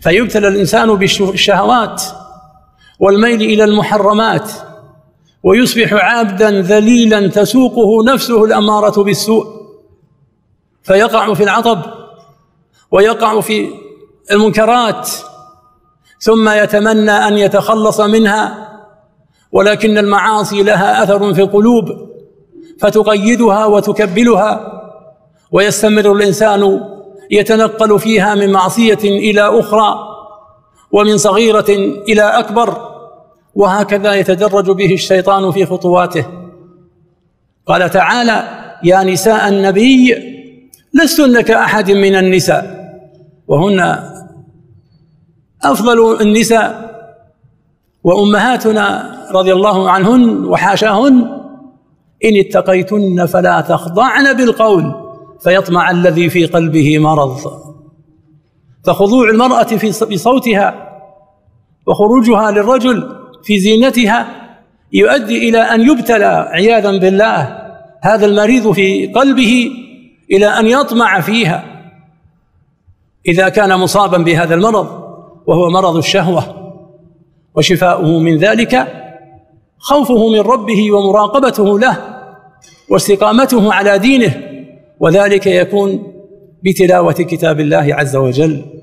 فيبتلى الانسان بالشهوات والميل الى المحرمات ويصبح عابدا ذليلا تسوقه نفسه الاماره بالسوء فيقع في العطب ويقع في المنكرات ثم يتمنى ان يتخلص منها ولكن المعاصي لها اثر في القلوب فتقيدها وتكبلها ويستمر الانسان يتنقل فيها من معصيه الى اخرى ومن صغيره الى اكبر وهكذا يتدرج به الشيطان في خطواته قال تعالى يا نساء النبي لستن كاحد من النساء وهن افضل النساء وامهاتنا رضي الله عنهن وحاشاهن ان اتقيتن فلا تخضعن بالقول فيطمع الذي في قلبه مرض فخضوع المرأة في صوتها وخروجها للرجل في زينتها يؤدي إلى أن يبتلى عياذا بالله هذا المريض في قلبه إلى أن يطمع فيها إذا كان مصابا بهذا المرض وهو مرض الشهوة وشفاؤه من ذلك خوفه من ربه ومراقبته له واستقامته على دينه وذلك يكون بتلاوة كتاب الله عز وجل